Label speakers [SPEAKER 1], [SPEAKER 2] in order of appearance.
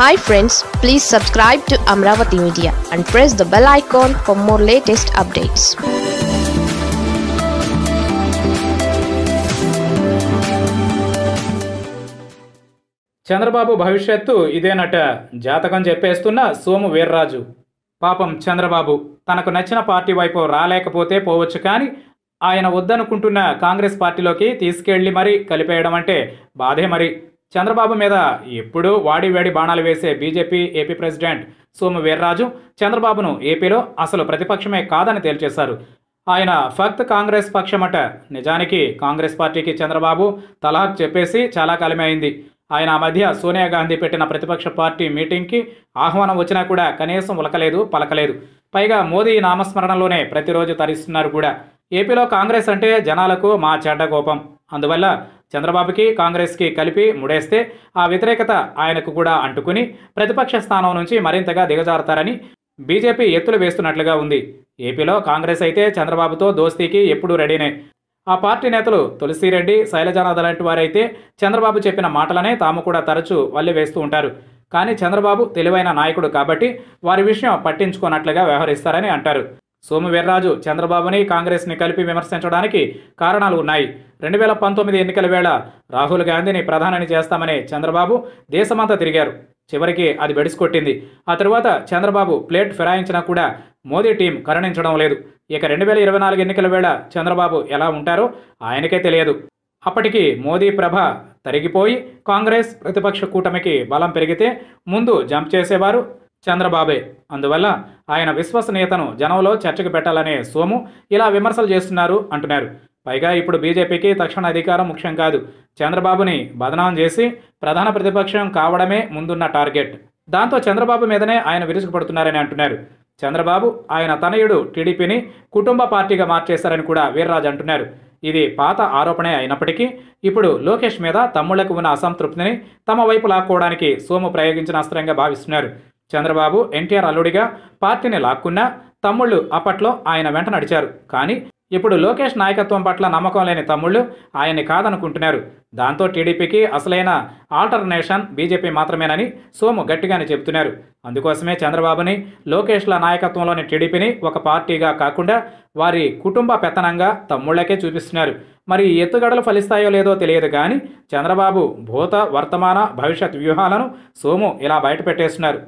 [SPEAKER 1] hi friends please subscribe to Amaravati media and press the bell icon for more latest updates Chandrababu భవిష్యత్తు ఇదేనట జాతకం చెప్పేస్తున్న సోము వీర్రాజు పాపం చంద్రబాబు తనకు నచ్చిన పార్టీ వైపు రాలేకపోతే పోవచ్చు కానీ ఆయన వద్దనుకుంటున్న కాంగ్రెస్ పార్టీలోకి తీసుకెళ్లి మరీ కలిపేయడం అంటే బాధే మరి చంద్రబాబు మీద ఎప్పుడూ వాడి వేడి బాణాలు వేసే BJP AP president Somu Veerraju చంద్రబాబును ఏపీలో అసలు ప్రతిపక్షమే కాదని తేల్చేశారు ఆయన ఫక్త్ కాంగ్రెస్ పక్షమట నిజానికి కాంగ్రెస్ పార్టీకి చంద్రబాబు తలాక్ చెప్పేసి చాలా కాలమే అయింది ఆయన ఆ మధ్య సోనియా గాంధీ పెట్టిన ప్రతిపక్ష పార్టీ మీటింగ్కి ఆహ్వానం వచ్చినా కూడా కనీసం ఉలకలేదు పలకలేదు పైగా మోదీ నామస్మరణలోనే ప్రతిరోజు తరిస్తున్నారు కూడా ఏపీలో కాంగ్రెస్ అంటే జనాలకు మా చెడ్డ కోపం అందువల్ల చంద్రబాబుకి కాంగ్రెస్కి కలిపి ముడేస్తే ఆ వ్యతిరేకత ఆయనకు కూడా అంటుకుని ప్రతిపక్ష స్థానం నుంచి మరింతగా దిగజారుతారని బీజేపీ ఎత్తులు వేస్తున్నట్లుగా ఉంది ఏపీలో కాంగ్రెస్ అయితే చంద్రబాబుతో దోస్తీకి ఎప్పుడూ రెడీనే ఆ పార్టీ నేతలు తులసిరెడ్డి శైలజానాథ్ లాంటి వారైతే చంద్రబాబు చెప్పిన మాటలనే తాము కూడా తరచూ వల్లి వేస్తూ ఉంటారు కానీ చంద్రబాబు తెలివైన నాయకుడు కాబట్టి వారి విషయం పట్టించుకోనట్లుగా వ్యవహరిస్తారని అంటారు సోము వీర్రాజు చంద్రబాబుని కాంగ్రెస్ని కలిపి విమర్శించడానికి కారణాలు ఉన్నాయి రెండు వేల పంతొమ్మిది ఎన్నికల వేళ రాహుల్ గాంధీని ప్రధానని చేస్తామని చంద్రబాబు దేశమంతా తిరిగారు చివరికి అది బెడిసికొట్టింది ఆ తరువాత చంద్రబాబు ప్లేట్ ఫిరాయించినా కూడా మోదీ టీం కరుణించడం లేదు ఇక రెండు వేల ఇరవై నాలుగు ఎన్నికల వేళ చంద్రబాబు ఎలా ఉంటారో ఆయనకే తెలియదు అప్పటికి మోదీ ప్రభ తరిగిపోయి కాంగ్రెస్ ప్రతిపక్ష కూటమికి బలం పెరిగితే ముందు జంప్ చేసేవారు చంద్రబాబే అందువల్ల ఆయన విశ్వసనీయతను జనంలో చర్చకు పెట్టాలనే సోము ఇలా విమర్శలు చేస్తున్నారు అంటున్నారు పైగా ఇప్పుడు బీజేపీకి తక్షణ అధికారం ముఖ్యం కాదు చంద్రబాబుని బదనాం చేసి ప్రధాన ప్రతిపక్షం కావడమే ముందున్న టార్గెట్ దాంతో చంద్రబాబు మీదనే ఆయన విరుచుకుపడుతున్నారని అంటున్నారు చంద్రబాబు ఆయన తనయుడు టీడీపీని కుటుంబ పార్టీగా మార్చేశారని కూడా వీర్రాజ్ అంటున్నారు ఇది పాత ఆరోపణే అయినప్పటికీ ఇప్పుడు లోకేష్ మీద తమ్ముళ్లకు ఉన్న అసంతృప్తిని తమ వైపు లాక్కోవడానికి సోము ప్రయోగించిన అస్త్రంగా భావిస్తున్నారు చంద్రబాబు ఎన్టీఆర్ అల్లుడిగా పార్టీని లాక్కున్నా తమ్ముళ్ళు అప్పట్లో ఆయన వెంట నడిచారు కానీ ఇప్పుడు లోకేష్ నాయకత్వం పట్ల నమ్మకం లేని తమ్ముళ్ళు ఆయన్ని కాదనుకుంటున్నారు దాంతో టీడీపీకి అసలైన ఆల్టర్నేషన్ బీజేపీ మాత్రమేనని సోము గట్టిగానే చెబుతున్నారు అందుకోసమే చంద్రబాబుని లోకేష్ల నాయకత్వంలోని టీడీపీని ఒక పార్టీగా కాకుండా వారి కుటుంబ పెత్తనంగా తమ్ముళ్లకే చూపిస్తున్నారు మరి ఎత్తుగడలు ఫలిస్తాయో లేదో తెలియదు కానీ చంద్రబాబు భూత వర్తమాన భవిష్యత్ వ్యూహాలను సోము ఇలా బయటపెట్టేస్తున్నారు